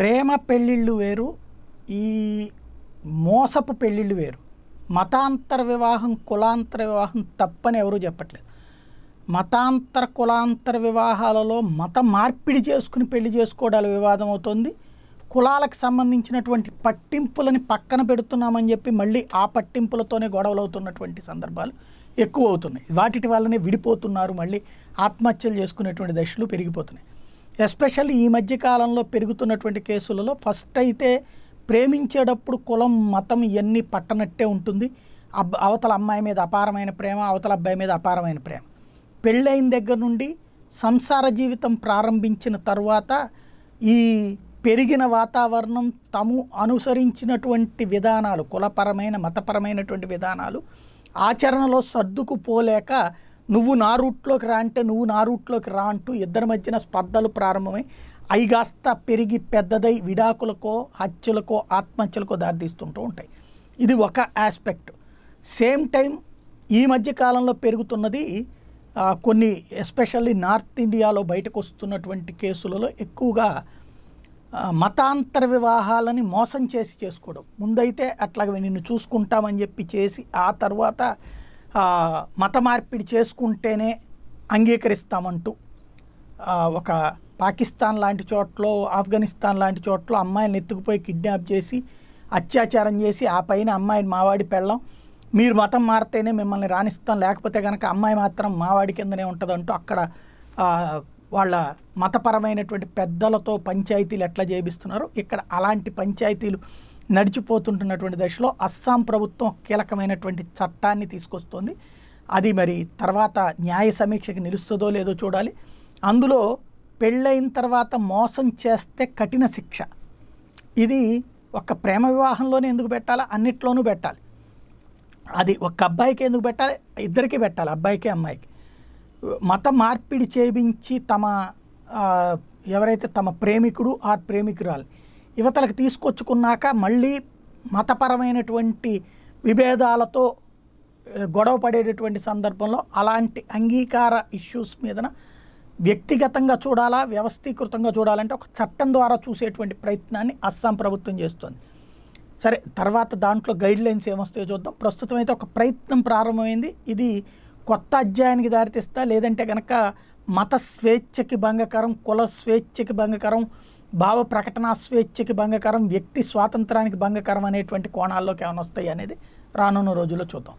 ప్రేమ పెళ్ళిళ్ళు వేరు ఈ మోసపు పెళ్ళిళ్ళు వేరు మతాంతర వివాహం కులాంతర వివాహం తప్పని ఎవరూ చెప్పట్లేదు మతాంతర కులాంతర వివాహాలలో మత మార్పిడి చేసుకుని పెళ్లి చేసుకోవడాలు వివాదం అవుతుంది కులాలకు సంబంధించినటువంటి పట్టింపులని పక్కన పెడుతున్నామని చెప్పి మళ్ళీ ఆ పట్టింపులతోనే గొడవలు అవుతున్నటువంటి సందర్భాలు ఎక్కువ అవుతున్నాయి వాటి వల్లనే విడిపోతున్నారు మళ్ళీ ఆత్మహత్యలు చేసుకునేటువంటి దశలు పెరిగిపోతున్నాయి ఎస్పెషల్లీ ఈ మధ్య కాలంలో పెరుగుతున్నటువంటి కేసులలో ఫస్ట్ అయితే ప్రేమించేటప్పుడు కులం మతం ఇవన్నీ పట్టనట్టే ఉంటుంది అబ్ అవతల అమ్మాయి మీద అపారమైన ప్రేమ అవతల అబ్బాయి మీద అపారమైన ప్రేమ పెళ్ళైన దగ్గర నుండి సంసార జీవితం ప్రారంభించిన తర్వాత ఈ పెరిగిన వాతావరణం తము అనుసరించినటువంటి విధానాలు కులపరమైన మతపరమైనటువంటి విధానాలు ఆచరణలో సర్దుకుపోలేక నువ్వు నా రూట్లోకి రా అంటే నువ్వు నా రూట్లోకి రా అంటూ ఇద్దరి మధ్యన స్పర్ధలు ప్రారంభమై అవి కాస్త పెరిగి పెద్దదై విడాకులకో హత్యలకో ఆత్మహత్యలకో దారితీస్తుంటూ ఉంటాయి ఇది ఒక ఆస్పెక్ట్ సేమ్ టైం ఈ మధ్య కాలంలో పెరుగుతున్నది కొన్ని ఎస్పెషల్లీ నార్త్ ఇండియాలో బయటకు వస్తున్నటువంటి కేసులలో ఎక్కువగా మతాంతర వివాహాలని మోసం చేసి చేసుకోవడం ముందైతే అట్లాగే నిన్ను చూసుకుంటామని చెప్పి చేసి ఆ తర్వాత మత మార్పిడి చేసుకుంటేనే అంగీకరిస్తామంటూ ఒక పాకిస్తాన్ లాంటి చోట్ల ఆఫ్ఘనిస్తాన్ లాంటి చోట్ల అమ్మాయిని ఎత్తుకుపోయి కిడ్నాప్ చేసి అత్యాచారం చేసి ఆ పైన అమ్మాయిని మావాడి పెళ్ళం మీరు మతం మారితేనే మిమ్మల్ని రాణిస్తాం లేకపోతే కనుక అమ్మాయి మాత్రం మావాడి కిందనే ఉంటుందంటూ అక్కడ వాళ్ళ మతపరమైనటువంటి పెద్దలతో పంచాయతీలు ఎట్లా చేపిస్తున్నారు ఇక్కడ అలాంటి పంచాయతీలు నడిచిపోతుంటున్నటువంటి దశలో అస్సాం ప్రభుత్వం కీలకమైనటువంటి చట్టాన్ని తీసుకొస్తుంది అది మరి తర్వాత న్యాయ సమీక్షకి నిలుస్తుందో లేదో చూడాలి అందులో పెళ్ళైన తర్వాత మోసం చేస్తే కఠిన శిక్ష ఇది ఒక ప్రేమ వివాహంలోనే ఎందుకు పెట్టాలా అన్నిట్లోనూ పెట్టాలి అది ఒక అబ్బాయికి ఎందుకు పెట్టాలి ఇద్దరికి పెట్టాలి అబ్బాయికి అమ్మాయికి మత మార్పిడి చేయించి తమ ఎవరైతే తమ ప్రేమికుడు ఆ ప్రేమికురాలి యువతలకు తీసుకొచ్చుకున్నాక మళ్ళీ మతపరమైనటువంటి విభేదాలతో గొడవ పడేటటువంటి సందర్భంలో అలాంటి అంగీకార ఇష్యూస్ మీదన వ్యక్తిగతంగా చూడాలా వ్యవస్థీకృతంగా చూడాలంటే ఒక చట్టం ద్వారా చూసేటువంటి ప్రయత్నాన్ని అస్సాం ప్రభుత్వం చేస్తుంది సరే తర్వాత దాంట్లో గైడ్ లైన్స్ ఏమొస్తాయో చూద్దాం ప్రస్తుతం అయితే ఒక ప్రయత్నం ప్రారంభమైంది ఇది కొత్త అధ్యాయానికి దారితీస్తా లేదంటే కనుక మత స్వేచ్ఛకి భంగకరం కుల స్వేచ్ఛకి భంగకరం భావ ప్రకటనా స్వేచ్ఛకి భంగకరం వ్యక్తి స్వాతంత్రానికి భంగకరం అనేటువంటి కోణాల్లోకి ఏమైనా వస్తాయి అనేది రానున్న రోజుల్లో చూద్దాం